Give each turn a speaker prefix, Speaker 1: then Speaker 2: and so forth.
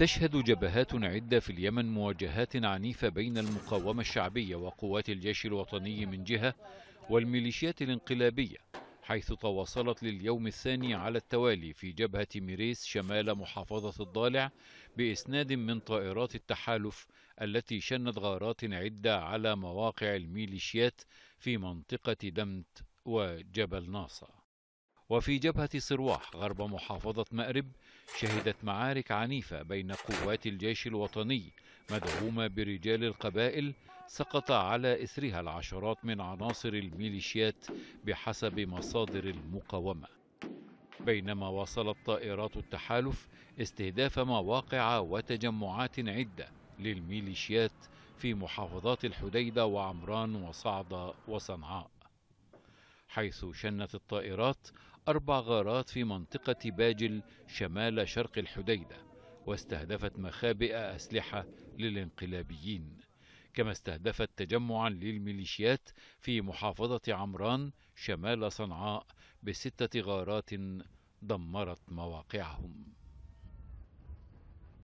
Speaker 1: تشهد جبهات عدة في اليمن مواجهات عنيفة بين المقاومة الشعبية وقوات الجيش الوطني من جهة والميليشيات الانقلابية حيث تواصلت لليوم الثاني على التوالي في جبهة ميريس شمال محافظة الضالع بإسناد من طائرات التحالف التي شنت غارات عدة على مواقع الميليشيات في منطقة دمت وجبل ناصر وفي جبهة صرواح غرب محافظة مأرب شهدت معارك عنيفة بين قوات الجيش الوطني مدعومة برجال القبائل سقط على إثرها العشرات من عناصر الميليشيات بحسب مصادر المقاومة بينما واصلت طائرات التحالف استهداف مواقع وتجمعات عدة للميليشيات في محافظات الحديدة وعمران وصعدة وصنعاء حيث شنت الطائرات أربع غارات في منطقة باجل شمال شرق الحديدة واستهدفت مخابئ أسلحة للانقلابيين كما استهدفت تجمعا للميليشيات في محافظة عمران شمال صنعاء بستة غارات دمرت مواقعهم